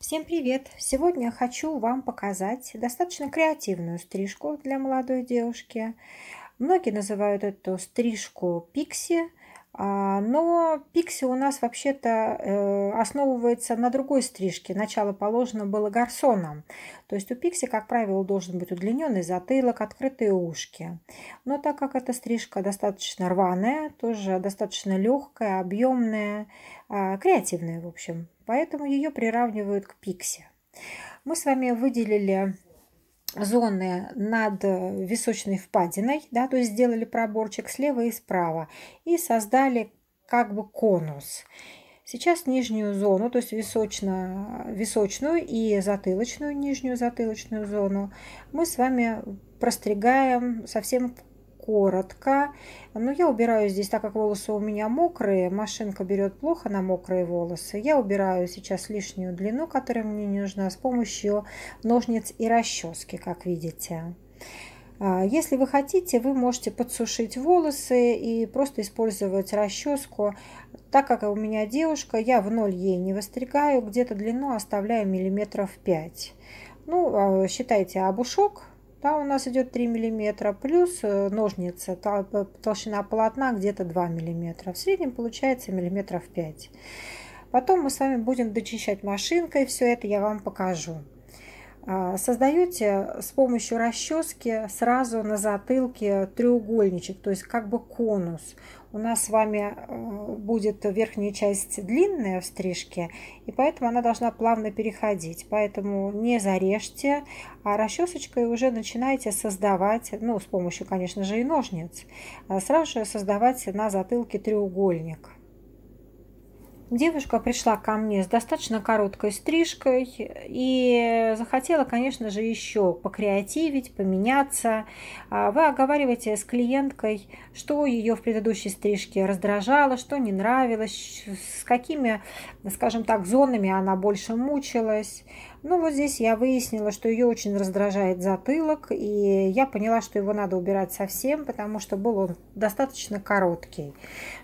Всем привет! Сегодня хочу вам показать достаточно креативную стрижку для молодой девушки. Многие называют эту стрижку пикси, а, но пикси у нас вообще-то э, основывается на другой стрижке. Начало положено было гарсоном. То есть у пикси, как правило, должен быть удлиненный затылок, открытые ушки. Но так как эта стрижка достаточно рваная, тоже достаточно легкая, объемная, а, креативная, в общем, поэтому ее приравнивают к пикси. Мы с вами выделили зоны над э, височной впадиной, да, то есть сделали проборчик слева и справа и создали как бы конус. Сейчас нижнюю зону, то есть височно, височную и затылочную, нижнюю затылочную зону мы с вами простригаем совсем коротко. Но ну, я убираю здесь, так как волосы у меня мокрые, машинка берет плохо на мокрые волосы. Я убираю сейчас лишнюю длину, которая мне не нужна, с помощью ножниц и расчески, как видите. А, если вы хотите, вы можете подсушить волосы и просто использовать расческу. Так как у меня девушка, я в ноль ей не выстригаю, где-то длину оставляю миллиметров 5. Ну, а, считайте обушок, да, у нас идет 3 мм, плюс э, ножницы, толщина полотна где-то 2 мм. В среднем получается миллиметров 5 Потом мы с вами будем дочищать машинкой, все это я вам покажу. А, создаете с помощью расчески сразу на затылке треугольничек, то есть как бы конус. У нас с вами э, будет верхняя часть длинная в стрижке, и поэтому она должна плавно переходить. Поэтому не зарежьте, а расчесочкой уже начинаете создавать, ну, с помощью, конечно же, и ножниц, э, сразу же создавать на затылке треугольник. Девушка пришла ко мне с достаточно короткой стрижкой и захотела, конечно же, еще покреативить, поменяться. А вы оговариваете с клиенткой, что ее в предыдущей стрижке раздражало, что не нравилось, с какими, скажем так, зонами она больше мучилась. Ну вот здесь я выяснила, что ее очень раздражает затылок, и я поняла, что его надо убирать совсем, потому что был он достаточно короткий.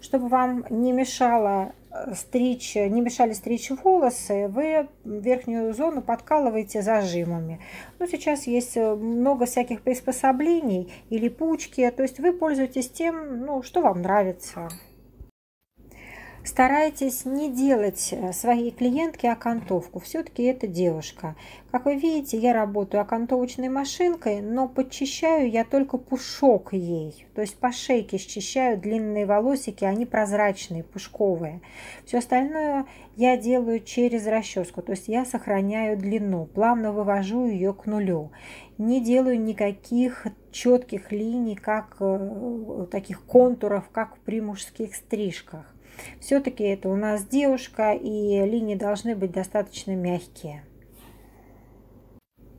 Чтобы вам не мешало стричь, не мешали стричь волосы, вы верхнюю зону подкалываете зажимами. Но ну, сейчас есть э, много всяких приспособлений или пучки, то есть вы пользуетесь тем, ну, что вам нравится старайтесь не делать э, своей клиентке окантовку. Все-таки это девушка. Как вы видите, я работаю окантовочной машинкой, но подчищаю я только пушок ей. То есть по шейке счищаю длинные волосики, они прозрачные, пушковые. Все остальное я делаю через расческу. То есть я сохраняю длину, плавно вывожу ее к нулю. Не делаю никаких четких линий, как э, таких контуров, как при мужских стрижках. Все-таки это у нас девушка, и линии должны быть достаточно мягкие.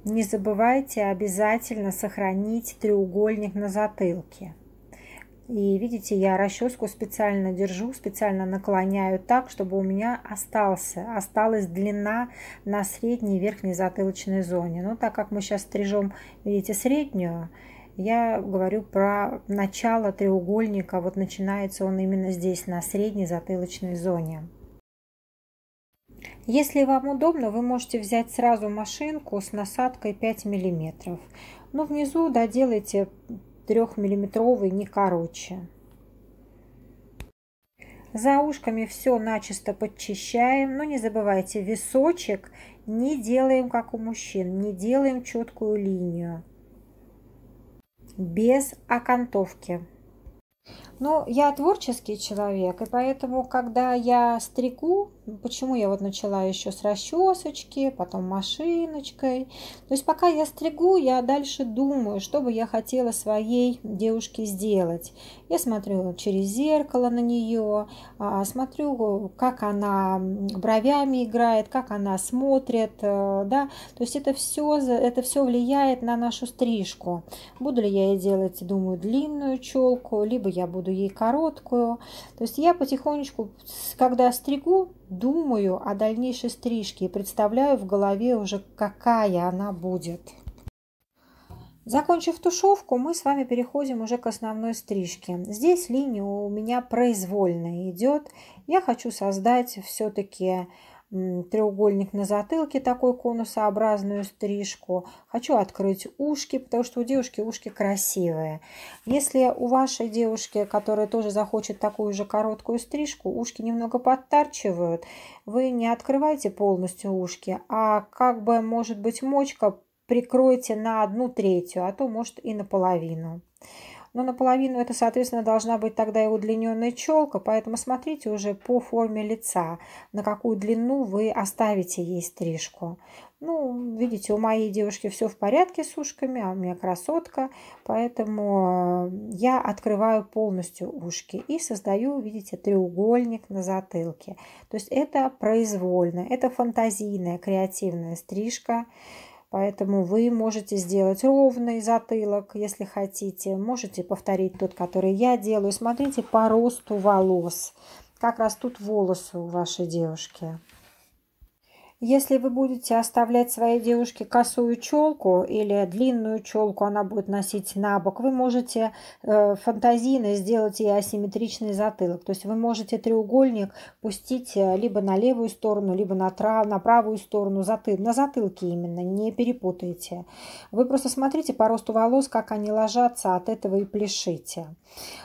Не забывайте обязательно сохранить треугольник на затылке. И видите, я расческу специально держу, специально наклоняю так, чтобы у меня остался, осталась длина на средней верхней затылочной зоне. Но так как мы сейчас стрижем, видите, среднюю, я говорю про начало треугольника, вот начинается он именно здесь, на средней затылочной зоне. Если вам удобно, вы можете взять сразу машинку с насадкой 5 мм. Но внизу доделайте 3-миллиметровый, не короче. За ушками все начисто подчищаем, но не забывайте, височек не делаем как у мужчин, не делаем четкую линию без окантовки. Ну, я творческий человек, и поэтому, когда я стригу, почему я вот начала еще с расчесочки, потом машиночкой, то есть пока я стригу, я дальше думаю, что бы я хотела своей девушке сделать. Я смотрю через зеркало на нее, а, смотрю, как она бровями играет, как она смотрит, э, да, то есть это все, это все влияет на нашу стрижку. Буду ли я ей делать, думаю, длинную челку, либо я буду ей короткую. То есть я потихонечку, когда стригу, думаю о дальнейшей стрижке и представляю в голове уже, какая она будет. Закончив тушевку, мы с вами переходим уже к основной стрижке. Здесь линия у меня произвольная идет. Я хочу создать все-таки треугольник на затылке, такой конусообразную стрижку. Хочу открыть ушки, потому что у девушки ушки красивые. Если у вашей девушки, которая тоже захочет такую же короткую стрижку, ушки немного подтарчивают, вы не открывайте полностью ушки, а как бы, может быть, мочка прикройте на одну третью, а то, может, и наполовину. половину но наполовину это, соответственно, должна быть тогда и удлиненная челка, поэтому смотрите уже по форме лица, на какую длину вы оставите ей стрижку. Ну, видите, у моей девушки все в порядке с ушками, а у меня красотка, поэтому э, я открываю полностью ушки и создаю, видите, треугольник на затылке. То есть это произвольно, это фантазийная, креативная стрижка. Поэтому вы можете сделать ровный затылок, если хотите. Можете повторить тот, который я делаю. Смотрите по росту волос. Как растут волосы у вашей девушки. Если вы будете оставлять своей девушке косую челку или длинную челку она будет носить на бок, вы можете э, фантазийно сделать ей асимметричный затылок. То есть вы можете треугольник пустить э, либо на левую сторону, либо на, трав, на правую сторону затыл, на затылке именно, не перепутайте. Вы просто смотрите по росту волос, как они ложатся, от этого и пляшите.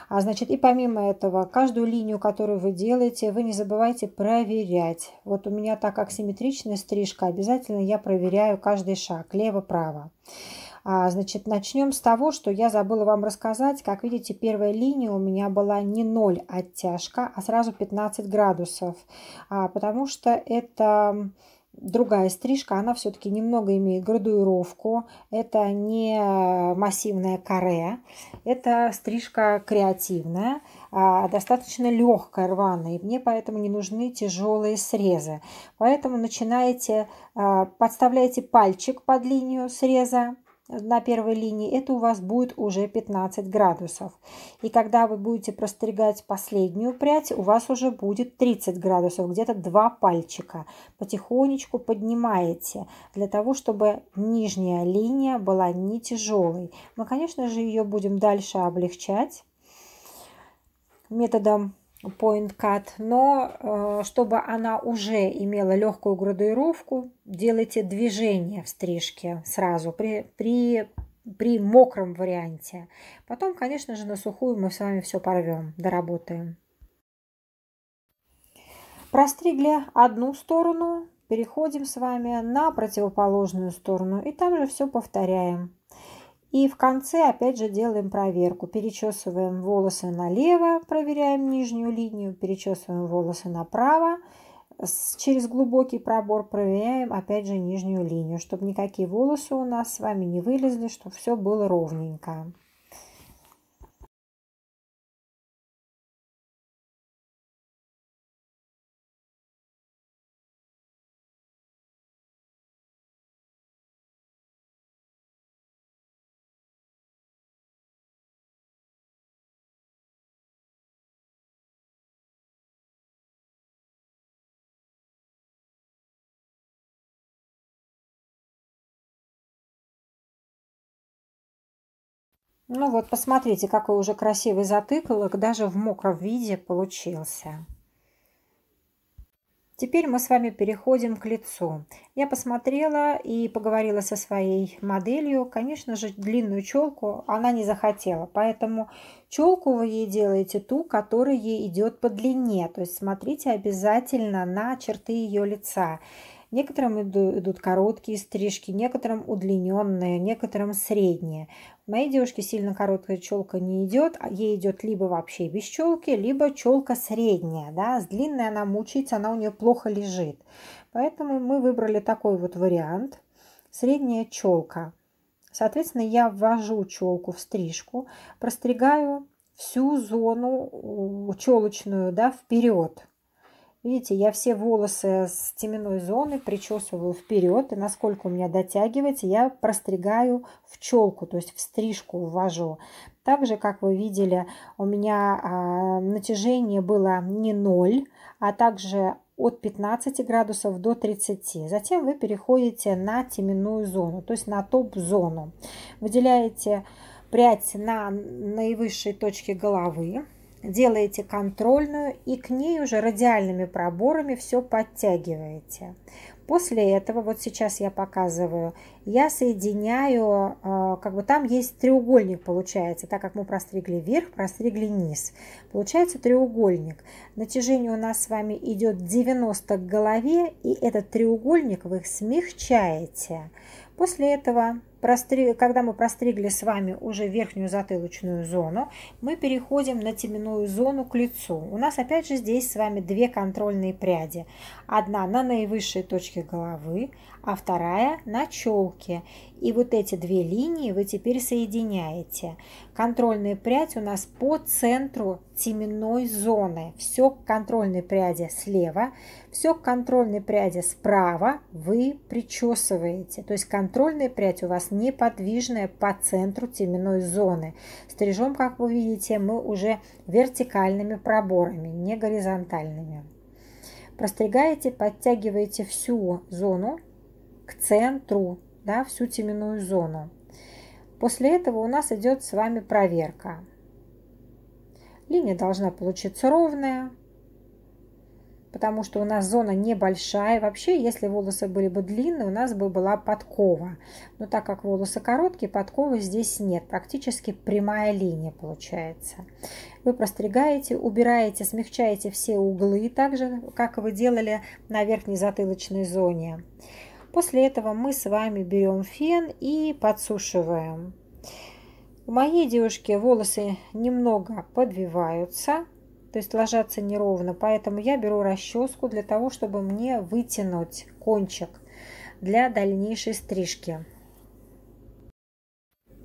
А значит, и помимо этого, каждую линию, которую вы делаете, вы не забывайте проверять. Вот у меня так как симметрично точная стрижка. Обязательно я проверяю каждый шаг, лево-право. А, значит, начнем с того, что я забыла вам рассказать. Как видите, первая линия у меня была не 0 оттяжка, а сразу 15 градусов, а, потому что это другая стрижка, она все-таки немного имеет градуировку. Это не массивная каре, это стрижка креативная. А, достаточно легкая, рваная, и мне поэтому не нужны тяжелые срезы. Поэтому начинаете, а, подставляете пальчик под линию среза, на первой линии, это у вас будет уже 15 градусов. И когда вы будете простригать последнюю прядь, у вас уже будет 30 градусов, где-то два пальчика. Потихонечку поднимаете, для того, чтобы нижняя линия была не тяжелой. Мы, конечно же, ее будем дальше облегчать методом point cut, но э, чтобы она уже имела легкую градуировку, делайте движение в стрижке сразу при, при, при мокром варианте. Потом, конечно же, на сухую мы с вами все порвем, доработаем. Простригли одну сторону, переходим с вами на противоположную сторону и там же все повторяем. И в конце опять же делаем проверку. Перечесываем волосы налево, проверяем нижнюю линию, перечесываем волосы направо. Через глубокий пробор проверяем опять же нижнюю линию, чтобы никакие волосы у нас с вами не вылезли, чтобы все было ровненько. Ну вот, посмотрите, какой уже красивый затыколок, даже в мокром виде получился. Теперь мы с вами переходим к лицу. Я посмотрела и поговорила со своей моделью. Конечно же, длинную челку она не захотела, поэтому челку вы ей делаете ту, которая ей идет по длине. То есть смотрите обязательно на черты ее лица. Некоторым идут короткие стрижки, некоторым удлиненные, некоторым средние. У моей девушке сильно короткая челка не идет, а ей идет либо вообще без челки, либо челка средняя, да, с длинной она мучается, она у нее плохо лежит. Поэтому мы выбрали такой вот вариант, средняя челка. Соответственно, я ввожу челку в стрижку, простригаю всю зону челочную да, вперед. Видите, я все волосы с теменной зоны причесываю вперед, и насколько у меня дотягивается, я простригаю в челку, то есть в стрижку ввожу. Также, как вы видели, у меня а, натяжение было не 0, а также от 15 градусов до 30. Затем вы переходите на теменную зону, то есть на топ-зону. Выделяете прядь на наивысшей точке головы, делаете контрольную и к ней уже радиальными проборами все подтягиваете. После этого, вот сейчас я показываю я соединяю, э, как бы там есть треугольник получается, так как мы простригли вверх, простригли низ. Получается треугольник. Натяжение у нас с вами идет 90 к голове, и этот треугольник вы их смягчаете. После этого, когда мы простригли с вами уже верхнюю затылочную зону, мы переходим на теменную зону к лицу. У нас опять же здесь с вами две контрольные пряди. Одна на наивысшей точке головы, а вторая на челке. И вот эти две линии вы теперь соединяете. Контрольная прядь у нас по центру теменной зоны. Все к контрольной пряди слева, все к контрольной пряди справа вы причесываете. То есть контрольная прядь у вас неподвижная по центру теменной зоны. Стрижем, как вы видите, мы уже вертикальными проборами, не горизонтальными. Простригаете, подтягиваете всю зону к центру, да, всю теменную зону. После этого у нас идет с вами проверка. Линия должна получиться ровная, потому что у нас зона небольшая. Вообще, если волосы были бы длинные, у нас бы была подкова. Но так как волосы короткие, подковы здесь нет. Практически прямая линия получается. Вы простригаете, убираете, смягчаете все углы, так же, как вы делали на верхней затылочной зоне. После этого мы с вами берем фен и подсушиваем. У моей девушки волосы немного подвиваются, то есть ложатся неровно, поэтому я беру расческу для того, чтобы мне вытянуть кончик для дальнейшей стрижки.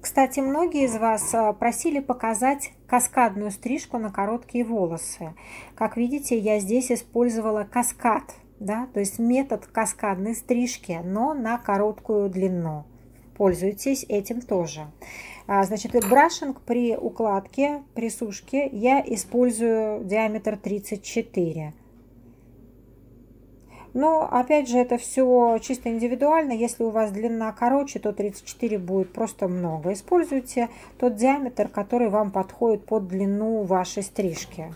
Кстати, многие из вас а, просили показать каскадную стрижку на короткие волосы. Как видите, я здесь использовала каскад да, то есть метод каскадной стрижки, но на короткую длину. Пользуйтесь этим тоже. А, значит, брашинг при укладке, при сушке я использую диаметр 34. Но, опять же, это все чисто индивидуально. Если у вас длина короче, то 34 будет просто много. Используйте тот диаметр, который вам подходит под длину вашей стрижки.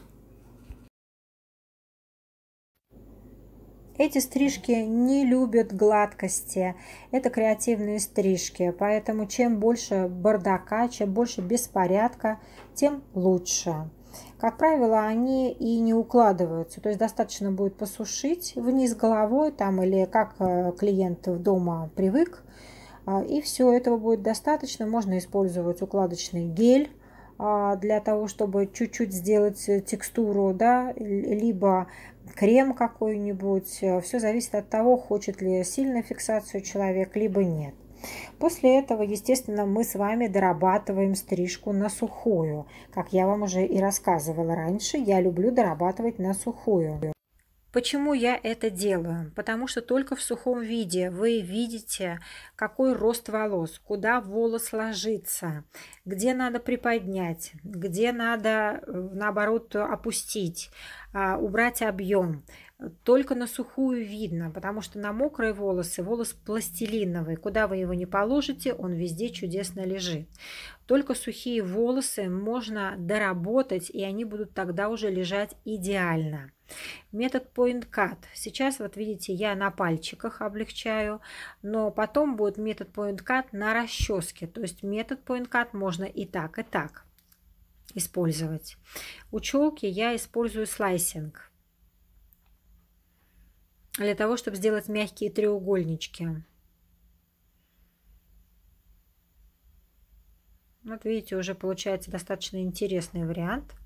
Эти стрижки не любят гладкости. Это креативные стрижки. Поэтому чем больше бардака, чем больше беспорядка, тем лучше. Как правило, они и не укладываются. То есть достаточно будет посушить вниз головой там или как э, клиент дома привык. А, и все, этого будет достаточно. Можно использовать укладочный гель а, для того, чтобы чуть-чуть сделать э, текстуру, да, либо крем какой-нибудь. Э, Все зависит от того, хочет ли сильно фиксацию человек, либо нет. После этого, естественно, мы с вами дорабатываем стрижку на сухую. Как я вам уже и рассказывала раньше, я люблю дорабатывать на сухую. Почему я это делаю? Потому что только в сухом виде вы видите, какой рост волос, куда волос ложится, где надо приподнять, где надо, э, наоборот, опустить, а, убрать объем. Только на сухую видно, потому что на мокрые волосы волос пластилиновый. Куда вы его не положите, он везде чудесно лежит. Только сухие волосы можно доработать, и они будут тогда уже лежать идеально. Метод Point Cut. Сейчас, вот видите, я на пальчиках облегчаю, но потом будет метод Point Cut на расческе. То есть метод Point Cut можно и так, и так использовать. У челки я использую слайсинг для того, чтобы сделать мягкие треугольнички. Вот видите, уже получается достаточно интересный вариант –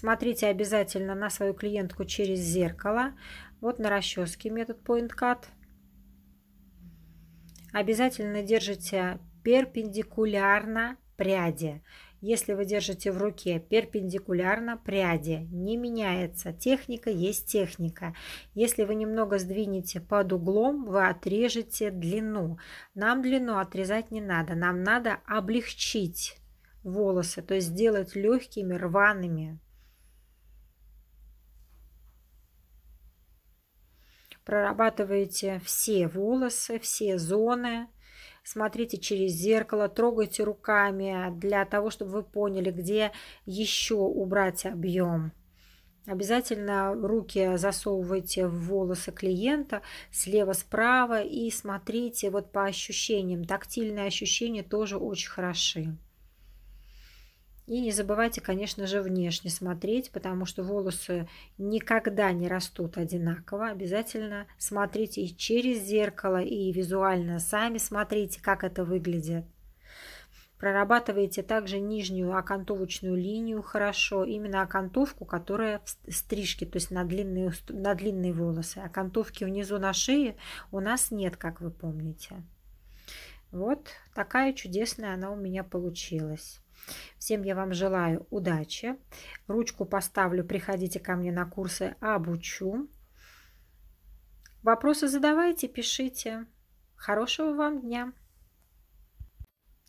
Смотрите обязательно на свою клиентку через зеркало. Вот на расческе метод Point Cut. Обязательно держите перпендикулярно пряди. Если вы держите в руке перпендикулярно пряди, не меняется. Техника есть техника. Если вы немного сдвинете под углом, вы отрежете длину. Нам длину отрезать не надо. Нам надо облегчить волосы, то есть сделать легкими, рваными. прорабатываете все волосы, все зоны, смотрите через зеркало, трогайте руками для того, чтобы вы поняли, где еще убрать объем. Обязательно руки засовывайте в волосы клиента слева-справа и смотрите вот по ощущениям. Тактильные ощущения тоже очень хороши. И не забывайте, конечно же, внешне смотреть, потому что волосы никогда не растут одинаково. Обязательно смотрите и через зеркало, и визуально сами смотрите, как это выглядит. Прорабатывайте также нижнюю окантовочную линию хорошо, именно окантовку, которая в стрижке, то есть на длинные, на длинные волосы. Окантовки внизу на шее у нас нет, как вы помните. Вот такая чудесная она у меня получилась. Всем я вам желаю удачи. Ручку поставлю, приходите ко мне на курсы «Обучу». Вопросы задавайте, пишите. Хорошего вам дня!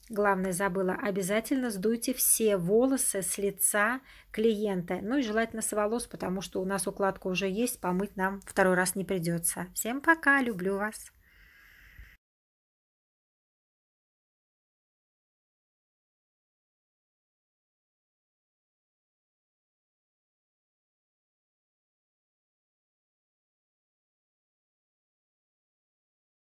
Главное забыла, обязательно сдуйте все волосы с лица клиента, ну и желательно с волос, потому что у нас укладка уже есть, помыть нам второй раз не придется. Всем пока, люблю вас!